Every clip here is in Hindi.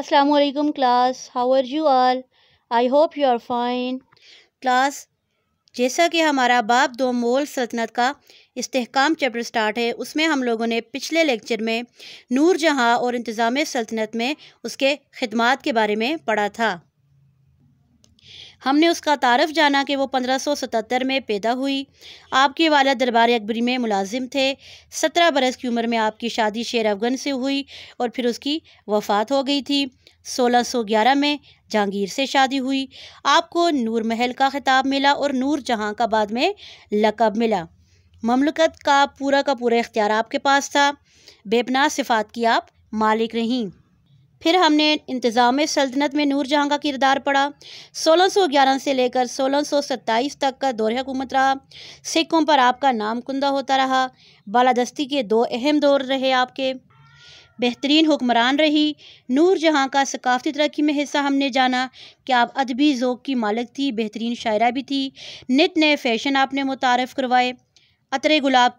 अस्सलाम वालेकुम class how are you all I hope you are fine class जैसा कि हमारा बाप दो मोल सल्तनत का इस्तेकाम चैप्टर स्टार्ट है उसमें हम लोगों ने पिछले लेक्चर में नूर जहाँ और इंतज़ाम सल्तनत में उसके खदमात के बारे में पढ़ा था हमने उसका तारफ़ जाना कि वो 1577 में पैदा हुई आपके वाला दरबार अकबरी में मुलाजिम थे सत्रह बरस की उम्र में आपकी शादी शेर अफगन से हुई और फिर उसकी वफ़ात हो गई थी 1611 में जहांगीर से शादी हुई आपको नूर महल का खिताब मिला और नूर जहाँ का बाद में लकब मिला ममलकत का पूरा का पूरा इख्तियार आपके पास था बेपना सिफात की आप मालिक रहीं फिर हमने इंतज़ाम सल्तनत में नूर जहाँ का किरदार सौ 1611 से लेकर 1627 तक का दौर हुकूमत रहा सिखों पर आपका नाम कुंदा होता रहा बालादस्ती के दो अहम दौर रहे आपके बेहतरीन हुक्मरान रही नूर जहाँ का सकाफती तरक्की में हिस्सा हमने जाना कि आप अदबी ओक की मालिक थी बेहतरीन शायरा भी थी नित नए फैशन आपने मुतारफ़ करवाए अतरे गुलाब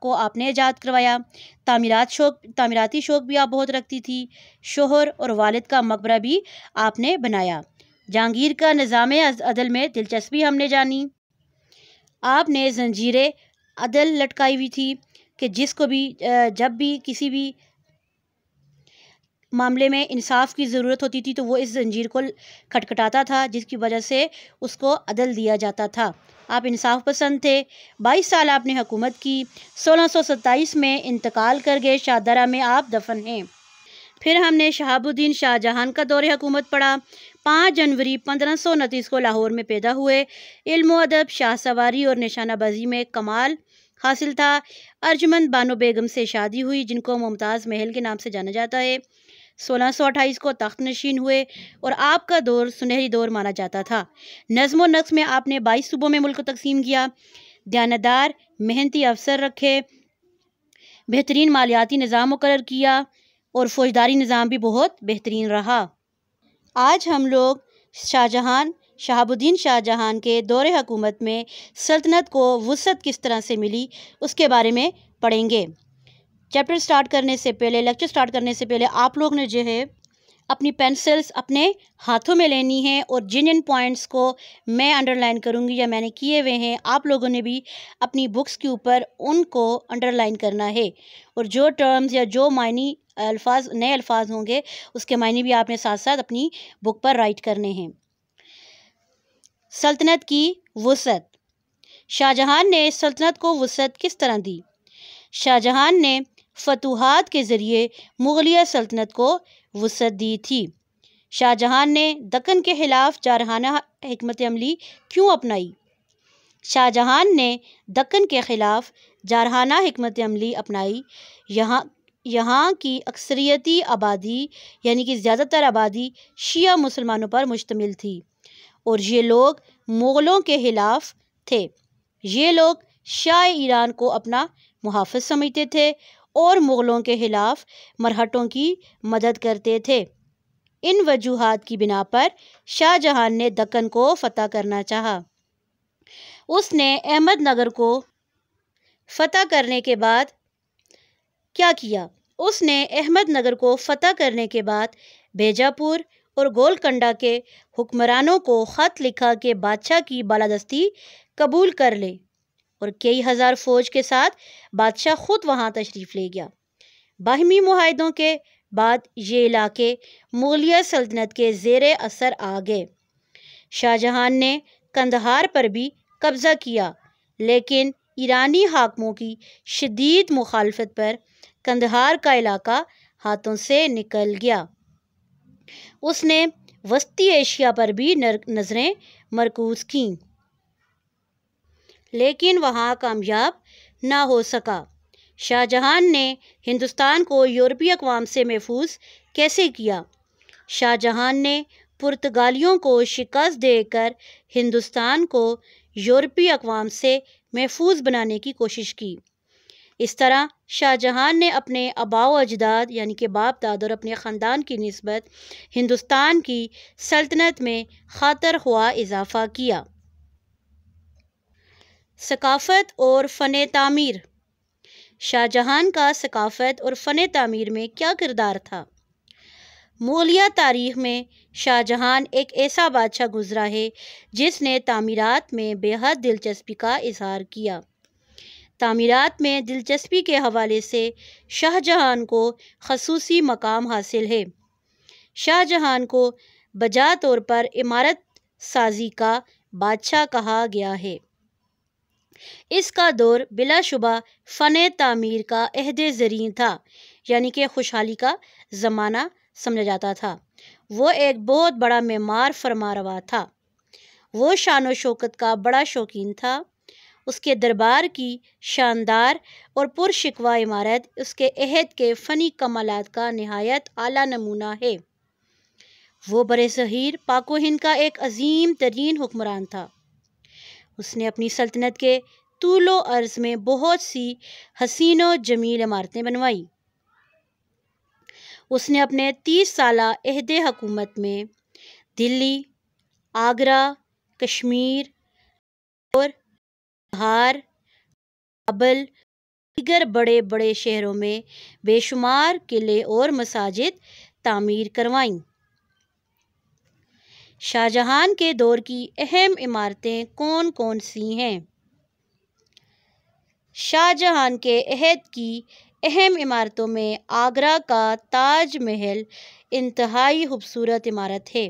को आपने ईजाद करवाया तमीरत शौक तमीराती शौक भी आप बहुत रखती थी शोहर और वालद का मकबरा भी आपने बनाया जहांगीर का निज़ाम अदल में दिलचस्पी हमने जानी आपने जंजीरें अदल लटकाई हुई थी कि जिसको भी जब भी किसी भी मामले में इंसाफ की ज़रूरत होती थी तो वो इस जंजीर को खटखटाता था जिसकी वजह से उसको अदल दिया जाता था आप इंसाफ पसंद थे 22 साल आपने हुकूमत की 1627 में इंतकाल कर गए शाहदरा में आप दफन हैं फिर हमने शहाबुद्दीन शाहजहां का दौर हुकूमत पढ़ा पाँच जनवरी पंद्रह सौ उनतीस को लाहौर में पैदा हुए इल्म अदब शाह सवारी और निशानाबाजी में कमाल हासिल था अर्जमंद बानो बेगम से शादी हुई जिनको मुमताज़ महल के नाम से जाना जाता है सोलह को तख्त नशीन हुए और आपका दौर सुनहरी दौर माना जाता था नज़म नक्श में आपने बाईस सूबों में मुल्क को तकसीम किया दयानदार मेहनती अफसर रखे बेहतरीन मालियाती निज़ाम मुकर किया और फौजदारी निज़ाम भी बहुत बेहतरीन रहा आज हम लोग शाहजहाँ शहाबुद्दीन शाहजहाँ के दौर हकूमत में सल्तनत को वसत किस तरह से मिली उसके बारे में पढ़ेंगे चैप्टर स्टार्ट करने से पहले लेक्चर स्टार्ट करने से पहले आप लोग ने जो है अपनी पेंसिल्स अपने हाथों में लेनी है और जिन जिन पॉइंट्स को मैं अंडरलाइन करूँगी या मैंने किए हुए हैं आप लोगों ने भी अपनी बुक्स के ऊपर उनको अंडरलाइन करना है और जो टर्म्स या जो मायने अल्फाज नए अल्फाज होंगे उसके मायने भी आपने साथ साथ अपनी बुक पर राइट करने हैं सल्तनत की वसत शाहजहां ने सल्तनत को वसत किस तरह दी शाहजहां ने फतूहत के ज़रिए मुगलिया सल्तनत को वसत दी थी शाहजहां ने दक्कन के ख़िलाफ़ जारहाना हमत अमली क्यों अपनाई शाहजहां ने दक्कन के ख़िलाफ़ जारहाना हमत अमली अपनाई यहाँ यहाँ की अक्सरियती आबादी यानी कि ज़्यादातर आबादी शिया मुसलमानों पर मुश्तमिल थी और ये लोग मुग़लों के ख़िलाफ़ थे ये लोग शाह ईरान को अपना मुहाफ़ समझते थे और मुग़लों के ख़िलाफ़ मरहटों की मदद करते थे इन वजूहत की बिना पर शाहजहां ने दक्कन को फ़तह करना चाहा उसने अहमदनगर को फ़तह करने के बाद क्या किया उसने अहमदनगर को फ़तह करने के बाद बेजापुर और गोलकंडा के हुक्मरानों को ख़त लिखा कि बादशाह की बालादस्ती कबूल कर ले और कई हज़ार फ़ौज के साथ बादशाह ख़ुद वहाँ तशरीफ़ ले गया बाहमी माहदों के बाद ये इलाके मुगलिया सल्तनत के जेर असर आ गए शाहजहां ने कंदहार पर भी कब्ज़ा किया लेकिन ईरानी हाकमों की शदीद मुखालफत पर कंदहार का इलाका हाथों से निकल गया उसने वस्ती एशिया पर भी नज़रें मरकूज़ कं लेकिन वहाँ कामयाब ना हो सका शाहजहां ने हिंदुस्तान को यूरोपीय अकवाम से महफूज कैसे किया शाहजहां ने पुर्तगालियों को शिकस्त देकर हिंदुस्तान को यूरोपीय अकवाम से महफूज बनाने की कोशिश की इस तरह शाहजहां ने अपने अबाव अजदाद यानी कि बाप दाद और अपने ख़ानदान की नस्बत हिंदुस्तान की सल्तनत में खातर हुआ इजाफ़ा किया सकाफ़त और फ़न तमीर शाहजहाँ का सकाफ़त और फ़न तमीर में क्या किरदार था मौलिया तारीख में शाहजहाँ एक ऐसा बादशाह गुजरा है जिसने तमीरत में बेहद दिलचस्पी का इजहार किया तमीरत में दिलचस्पी के हवाले से शाहजहां को खसूस मकाम हासिल है शाहजहां को बजा तौर पर इमारत साजी का बादशाह कहा गया है इसका दौर बिलाशुबा फ़न तामीर का अहद जरिए था यानी कि खुशहाली का ज़माना समझा जाता था वो एक बहुत बड़ा मेमार रवा था वो शान शौकत का बड़ा शौकीन था उसके दरबार की शानदार और पुरशिकवा इमारत उसके अहद के फ़नी कमालत का नहायत आला नमूना है वो बर सहीर पाको हिंद का एक अजीम तरीन हुक्मरान था उसने अपनी सल्तनत के तूलो अर्ज में बहुत सी हसीन व जमील इमारतें बनवाई उसने अपने तीस साल अहद हकूमत में दिल्ली आगरा कश्मीर और बिहार काबल दीगर बड़े बड़े शहरों में बेशुमार किले और मसाजिद तामीर करवाईं शाहजहां के दौर की अहम इमारतें कौन कौन सी हैं शाहजहां के अहद की अहम इमारतों में आगरा का ताज महल इंतहाई खूबसूरत इमारत है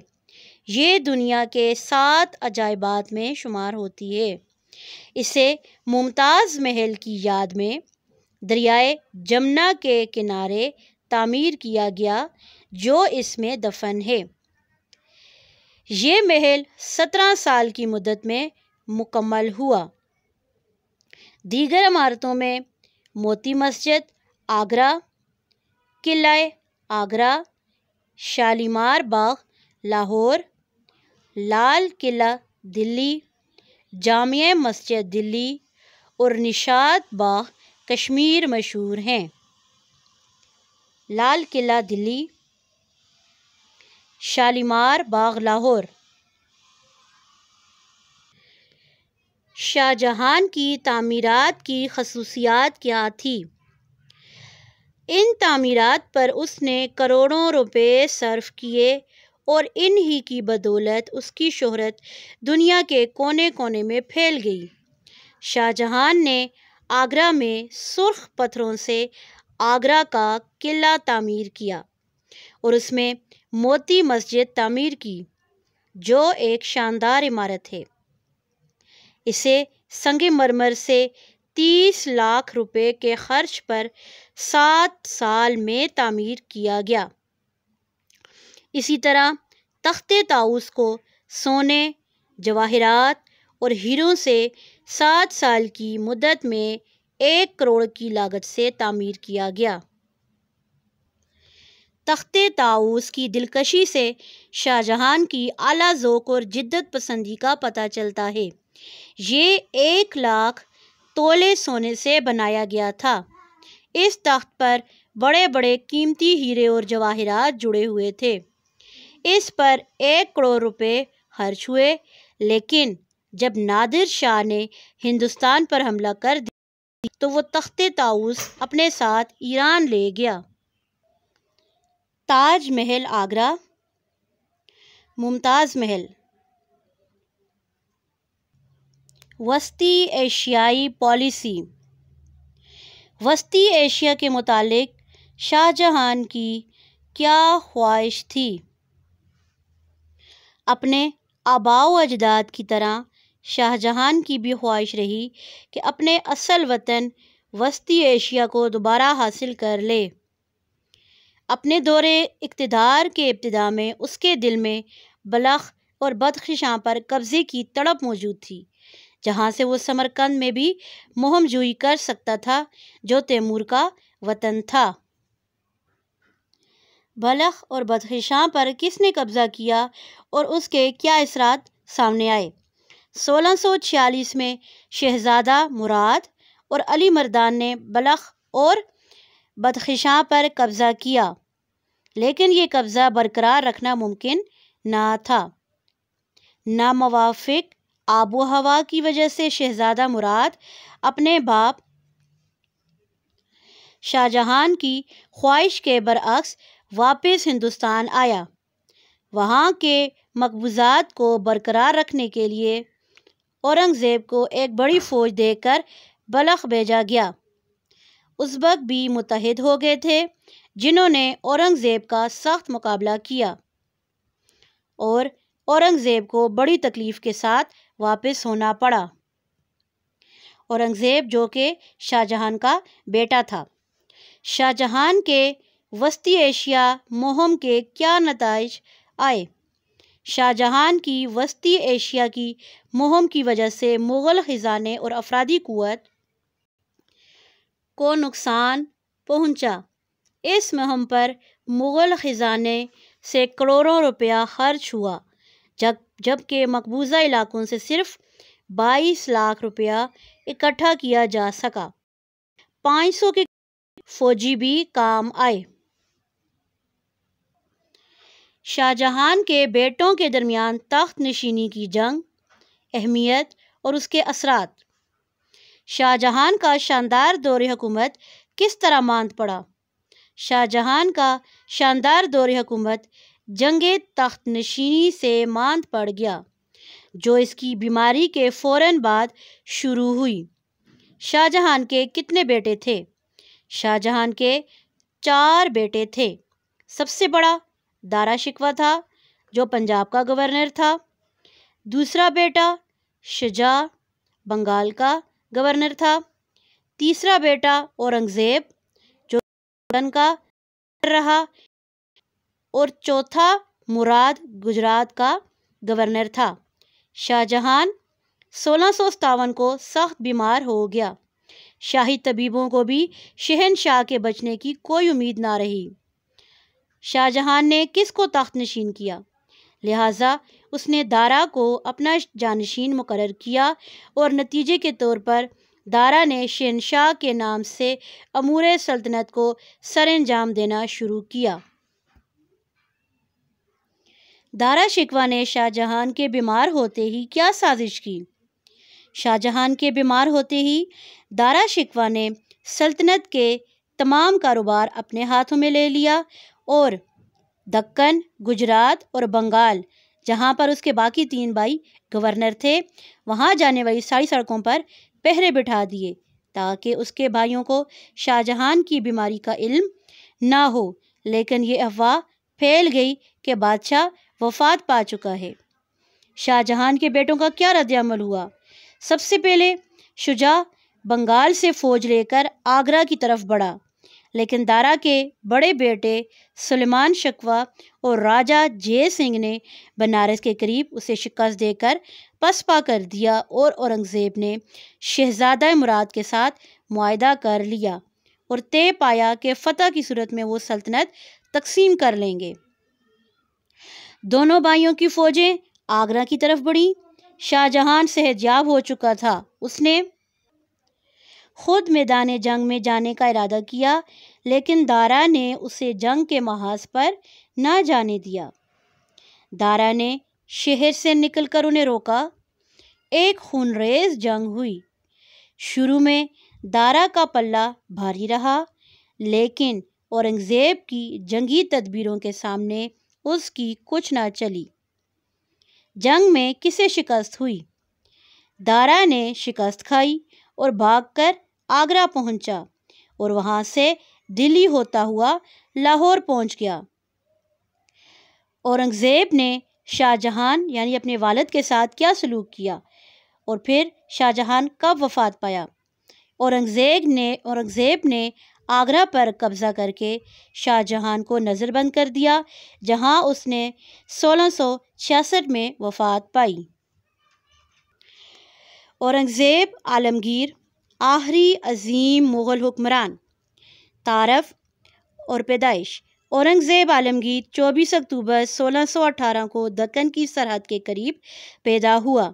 ये दुनिया के सात अजायबात में शुमार होती है इसे मुमताज़ महल की याद में दरियाए जमुना के किनारे तामीर किया गया जो इसमें दफन है ये महल सत्रह साल की मदत में मुकम्मल हुआ दीगर इमारतों में मोती मस्जिद आगरा किलाए आगरा शालीमार बाग लाहौर लाल किला दिल्ली जामिया मस्जिद दिल्ली और निशात बाग कश्मीर मशहूर हैं लाल किला दिल्ली शालीमार बाग लाहौर शाहजहाँ की तमीरत की खसूसियात क्या थी इन तमीरत पर उसने करोड़ों रुपए सर्फ किए और इन ही की बदौलत उसकी शोहरत दुनिया के कोने कोने में फैल गई शाहजहां ने आगरा में सुर्ख पत्थरों से आगरा का किला तामीर किया और उसमें मोती मस्जिद तामीर की जो एक शानदार इमारत है इसे संग मरमर से तीस लाख रुपए के खर्च पर सात साल में तामीर किया गया इसी तरह तख्ते ताउस को सोने जवाहरात और हीरों से सात साल की मुद्दत में एक करोड़ की लागत से तामीर किया गया तख्त ताउस की दिलकशी से शाहजहाँ की आला जोक और जिद्दत पसंदी का पता चलता है ये एक लाख तोले सोने से बनाया गया था इस तख्त पर बड़े बड़े कीमती हीरे और जवाहरात जुड़े हुए थे इस पर एक करोड़ रुपए खर्च हुए लेकिन जब नादिर शाह ने हिंदुस्तान पर हमला कर दिया तो वो तख्त ताउस अपने साथ ईरान ले गया ताज महल आगरा मुमताज़ महल वस्ती एशियाई पॉलिसी वस्ती एशिया के मुतालिक शाहजहान की क्या ख्वाहिश थी अपने आबाओ अजदाद की तरह शाहजहान की भी ख्वाहिश रही कि अपने असल वतन वस्ती एशिया को दोबारा हासिल कर ले अपने दौरे इकतदार के इब्तदा में उसके दिल में बलख और बदखशां पर कब्ज़े की तड़प मौजूद थी जहाँ से वो समरकंद में भी मुहम जोई कर सकता था जो तैमूर का वतन था बलख और बदखशां पर किसने कब्ज़ा किया और उसके क्या इसरात सामने आए 1646 में शहजादा मुराद और अली मर्दान ने बलख और बदखशां पर कब्ज़ा किया लेकिन ये कब्ज़ा बरकरार रखना मुमकिन ना था नामवाफिक आबो हवा की वजह से शहज़ादा मुराद अपने बाप शाहजहाँ की ख्वाहिश के बरअक्स वापस हिंदुस्तान आया वहाँ के मकबूजात को बरकरार रखने के लिए औरंगज़ेब को एक बड़ी फ़ौज देकर बलख भेजा गया वक्त भी मुतहद हो गए थे जिन्होंने औरंगज़ेब का सख्त मुकाबला किया और औरंगज़ेब को बड़ी तकलीफ़ के साथ वापस होना पड़ा औरंगज़ेब जो कि शाहजहान का बेटा था शाहजहान के वस्ती एशिया मुहम के क्या नतज आए शाहजहान की वस्ती एशिया की मुहम की वजह से मुग़ल ख़ज़ाने और अफरादी क़वत को नुकसान पहुंचा इस मुहम पर मुग़ल ख़जाने से करोड़ों रुपया खर्च हुआ जब जबकि मकबूजा इलाकों से सिर्फ 22 लाख रुपया इकट्ठा किया जा सका 500 के फौजी भी काम आए शाहजहान के बेटों के दरमियान तख्त नशीनी की जंग अहमियत और उसके असरात शाहजहान का शानदार दौर हुकूमत किस तरह मांद पड़ा शाहजहां का शानदार दौर हुकूमत जंग तख्त नशीनी से मांद पड़ गया जो इसकी बीमारी के फ़ौर बाद शुरू हुई शाहजहान के कितने बेटे थे शाहजहान के चार बेटे थे सबसे बड़ा दारा शिकवा था जो पंजाब का गवर्नर था दूसरा बेटा शजा बंगाल का गवर्नर था तीसरा बेटा औरंगज़ेब जो लंडन का रहा और चौथा मुराद गुजरात का गवर्नर था शाहजहान सोलह सौ को सख्त बीमार हो गया शाही तबीबों को भी शहनशाह के बचने की कोई उम्मीद ना रही शाहजहां ने किसको को तख्त नशीन किया लिहाजा उसने दारा को अपना जानशीन मुकर किया और नतीजे के तौर पर दारा ने शहनशाह के नाम से अमूर सल्तनत को सर अंजाम देना शुरू किया दारा शिकवा ने शाहजहान के बीमार होते ही क्या साजिश की शाहजहान के बीमार होते ही दारा शिकवा ने सल्तनत के तमाम कारोबार अपने हाथों में ले लिया और दक्कन गुजरात और बंगाल जहां पर उसके बाकी तीन भाई गवर्नर थे वहां जाने वाली सारी सड़कों पर पहरे बिठा दिए ताकि उसके भाइयों को शाहजहाँ की बीमारी का इल्म ना हो लेकिन ये अफवाह फैल गई कि बादशाह वफात पा चुका है शाहजहाँ के बेटों का क्या रद्दमल हुआ सबसे पहले शुजा बंगाल से फ़ौज लेकर आगरा की तरफ बढ़ा लेकिन दारा के बड़े बेटे सुलेमान शकवा और राजा जय सिंह ने बनारस के करीब उसे शिकस्त देकर पसपा कर दिया और औरंगज़ेब ने शहजादा मुराद के साथ माहा कर लिया और तय पाया कि फ़तह की सूरत में वो सल्तनत तकसीम कर लेंगे दोनों भाइयों की फ़ौजें आगरा की तरफ बढ़ी शाहजहां सहजयाब हो चुका था उसने खुद मैदान जंग में जाने का इरादा किया लेकिन दारा ने उसे जंग के महाज पर ना जाने दिया दारा ने शहर से निकलकर उन्हें रोका एक खूनरेज जंग हुई शुरू में दारा का पल्ला भारी रहा लेकिन औरंगज़ेब की जंगी तदबीरों के सामने उसकी कुछ ना चली जंग में किसे शिकस्त हुई दारा ने शिकस्त खाई और भागकर आगरा पहुंचा और वहां से दिल्ली होता हुआ लाहौर पहुंच गया औरंगज़ेब ने शाहजहान यानी अपने वालद के साथ क्या सलूक किया और फिर शाहजहान कब वफात पाया औरंगज़ेब ने औरंगज़ेब ने आगरा पर कब्ज़ा करके शाहजहान को नज़रबंद कर दिया जहां उसने सोलह सौ छियासठ में वफात पाई औरंगज़ेब आलमगीर आखिरी अज़ीम मुग़ल हुक्मरान तारफ़ और पैदाइश औरंगज़ेब आलमगीर 24 अक्टूबर 1618 को दक्कन की सरहद के करीब पैदा हुआ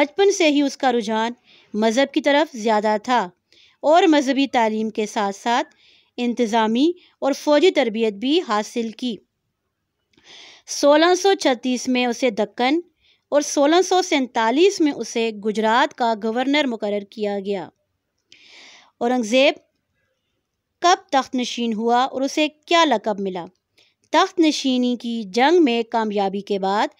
बचपन से ही उसका रुझान मज़हब की तरफ ज़्यादा था और मजहबी तालीम के साथ साथ इंतज़ामी और फ़ौजी तरबियत भी हासिल की 1636 में उसे दक्कन और सोलह में उसे गुजरात का गवर्नर मुकर किया गया औरंगज़ेब कब तख्त नशीन हुआ और उसे क्या लकब मिला तख्त नशीनी की जंग में कामयाबी के बाद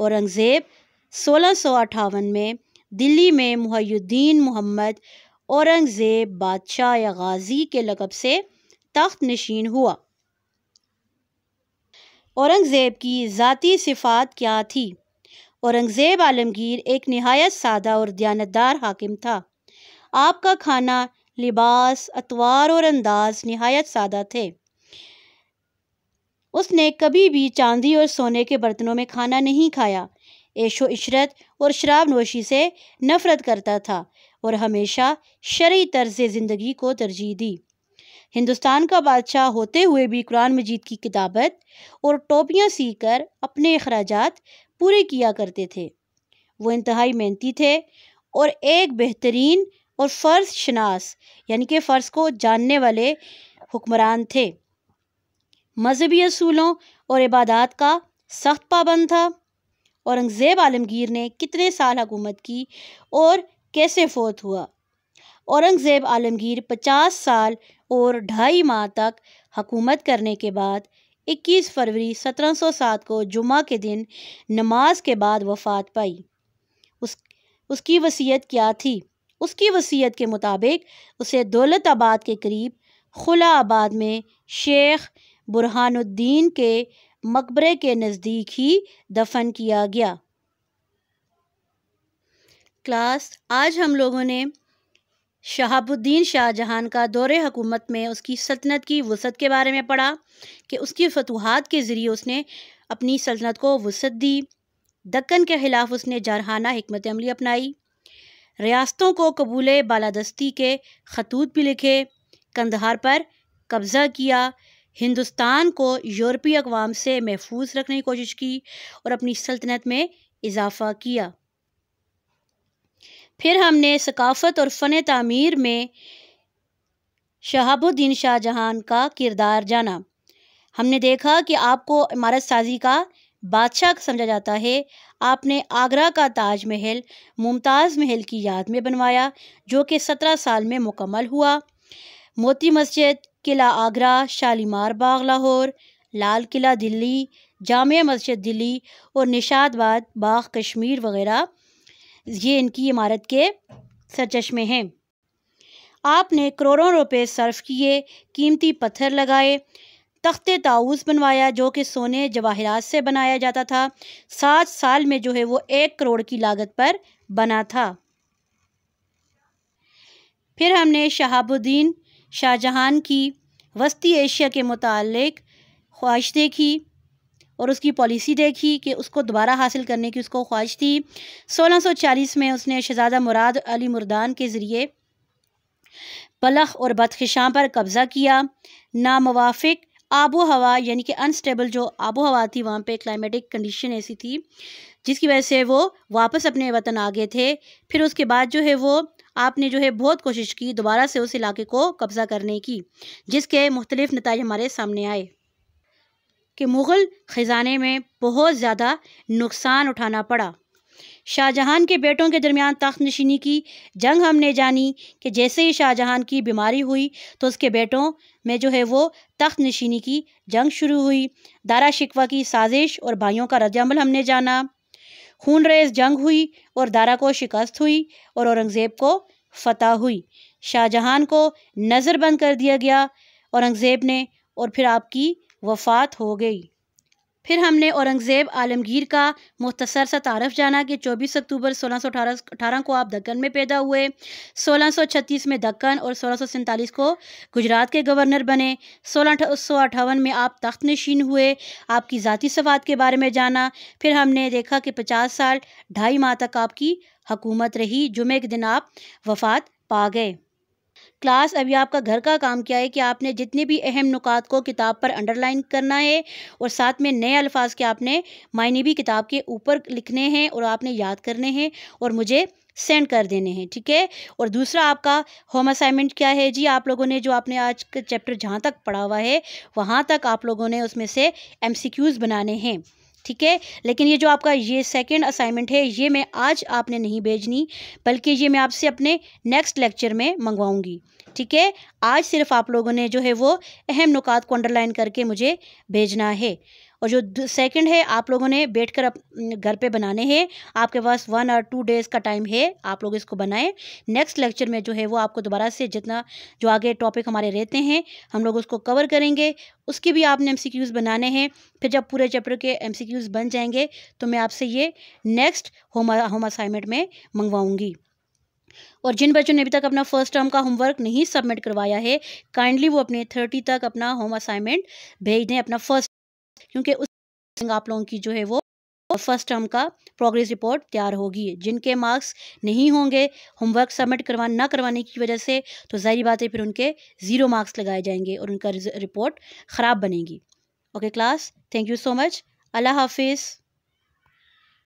औरंगज़ेब सोलह में दिल्ली में मुहैद्दीन मोहम्मद औरंगज़ेब बादशाह या गाजी के लकब से तख्त नशीन हुआ औरंगज़ेब की ज़ाती सिफात क्या थी औरंगज़ेब आलमगीर एक नहायत सादा और दयानतदार हाकिम था आपका खाना लिबास अतवार और अंदाज नहायत सादा थे उसने कभी भी चांदी और सोने के बर्तनों में खाना नहीं खाया ऐशो इशरत और शराब नोशी से नफ़रत करता था और हमेशा शरी तर्ज ज़िंदगी को तरजीह दी हिंदुस्तान का बादशाह होते हुए भी कुरान मजीद की किताबत और टोपियाँ सीकर अपने अखराज पूरे किया करते थे वो इंतहाई मेहनती थे और एक बेहतरीन और फ़र्ज शनास यानी कि फ़र्ज को जानने वाले हुक्मरान थे मजहबी असूलों और इबादत का सख्त पाबंद था औरंगज़ेब आलमगीर ने कितने साल हुकूमत की और कैसे फौत हुआ औरंगज़ेब आलमगीर पचास साल और ढाई माह तक हकूमत करने के बाद 21 फरवरी 1707 को जुमा के दिन नमाज के बाद वफात पाई उस उसकी वसीयत क्या थी उसकी वसीयत के मुताबिक उसे दौलत आबाद के करीब खुला आबाद में शेख बुरहानुद्दीन के मकबरे के नज़दीक ही दफन किया गया क्लास आज हम लोगों ने शहाबुद्दीन शाहजहान का दौरे हकूमत में उसकी सल्तनत की वसत के बारे में पढ़ा कि उसकी फतूहत के ज़रिए उसने अपनी सल्तनत को वसत दी दक्कन के ख़िलाफ़ उसने जारहाना हमत अमली अपनाई रियासतों को कबूल बालादस्ती के खतूत भी लिखे कंदहार पर कब्ज़ा किया हिंदुस्तान को यूरोपीय अकवाम से महफूज रखने की कोशिश की और अपनी सल्तनत में इजाफ़ा किया फिर हमने सकाफ़त और फ़न तमीर में शहाबुद्दीन शाहजहान का किरदार जाना हमने देखा कि आपको इमारत साजी का बादशाह समझा जाता है आपने आगरा का ताज महल मुमताज़ महल की याद में बनवाया जो कि सत्रह साल में मुकम्मल हुआ मोती मस्जिद किला आगरा शालीमार बाग लाहौर लाल किला दिल्ली जाम मस्जिद दिल्ली और निशादबाद बाग कश्मीर वगैरह ये इनकी इमारत के सरचश्मे हैं आपने करोड़ों रुपए सर्फ किए कीमती पत्थर लगाए तख्ते ताउस बनवाया जो कि सोने जवाहरात से बनाया जाता था सात साल में जो है वो एक करोड़ की लागत पर बना था फिर हमने शहाबुद्दीन शाहजहान की वस्ती एशिया के मुतल ख्वाहिश देखी और उसकी पॉलिसी देखी कि उसको दोबारा हासिल करने की उसको ख्वाहिश थी 1640 में उसने शहजादा मुराद अली मुर्दान के ज़रिए बलख और बदखशां पर कब्ज़ा किया नामवाफिक आबो हवा यानी कि अनस्टेबल जो आबो हवा थी वहाँ पे क्लाइमेटिक कंडीशन ऐसी थी जिसकी वजह से वो वापस अपने वतन आ गए थे फिर उसके बाद जो है वो आपने जो है बहुत कोशिश की दोबारा से उस इलाके को कब्ज़ा करने की जिसके मुख्तलिफ़ नतज हमारे सामने आए कि मुग़ल ख़जाने में बहुत ज़्यादा नुकसान उठाना पड़ा शाहजहाँ के बेटों के दरमियान तख्त नशीनी की जंग हमने जानी कि जैसे ही शाहजहाँ की बीमारी हुई तो उसके बेटों में जो है वो तख्त नशीनी की जंग शुरू हुई दारा शिकवा की साजिश और भाइयों का रदल हमने जाना खून रेज जंग हुई और दारा को शिकस्त हुई और औरंगज़ेब को फतह हुई शाहजहाँ को नज़रबंद कर दिया गया औरंगज़ेब ने और फिर आपकी वफात हो गई फिर हमने औरंगज़ेब आलमगीर का मुख्तसर सा तारफ़ जाना कि 24 अक्टूबर सोलह सौ अठारह को आप दक्कन में पैदा हुए 1636 में दक्कन और सोलह को गुजरात के गवर्नर बने सोलह सौ अठावन में आप तख्त नशीन हुए आपकी ज़ाती सवाद के बारे में जाना फिर हमने देखा कि पचास साल ढाई माह तक आपकी हकूमत रही जुमे के दिन आप वफात पा गए क्लास अभी आपका घर का काम किया है कि आपने जितने भी अहम नुकात को किताब पर अंडरलाइन करना है और साथ में नए अल्फाज के आपने मायने भी किताब के ऊपर लिखने हैं और आपने याद करने हैं और मुझे सेंड कर देने हैं ठीक है और दूसरा आपका होम असाइनमेंट क्या है जी आप लोगों ने जो आपने आज का चैप्टर जहाँ तक पढ़ा हुआ है वहाँ तक आप लोगों ने उसमें से एम बनाने हैं ठीक है लेकिन ये जो आपका ये सेकंड असाइनमेंट है ये मैं आज आपने नहीं भेजनी बल्कि ये मैं आपसे अपने नेक्स्ट लेक्चर में मंगवाऊंगी ठीक है आज सिर्फ आप लोगों ने जो है वो अहम नुकात को अंडरलाइन करके मुझे भेजना है और जो सेकंड है आप लोगों ने बैठकर घर पे बनाने हैं आपके पास वन और टू डेज़ का टाइम है आप लोग इसको बनाएं नेक्स्ट लेक्चर में जो है वो आपको दोबारा से जितना जो आगे टॉपिक हमारे रहते हैं हम लोग उसको कवर करेंगे उसके भी आपने एम बनाने हैं फिर जब पूरे चैप्टर के एम बन जाएंगे तो मैं आपसे ये नेक्स्ट होम होम असाइनमेंट में मंगवाऊँगी और जिन बच्चों ने अभी तक अपना फर्स्ट टर्म का होमवर्क नहीं सबमिट करवाया है काइंडली वो अपने थर्टी तक अपना होम असाइनमेंट भेज दें अपना फर्स्ट क्योंकि उस आप लोगों की जो है वो फर्स्ट टर्म का प्रोग्रेस रिपोर्ट तैयार होगी जिनके मार्क्स नहीं होंगे होमवर्क सबमिट करवा ना करवाने की वजह से तो जाहिर बात है फिर उनके ज़ीरो मार्क्स लगाए जाएंगे और उनका रिपोर्ट ख़राब बनेगी okay class thank you so much अल्लाह हाफिज़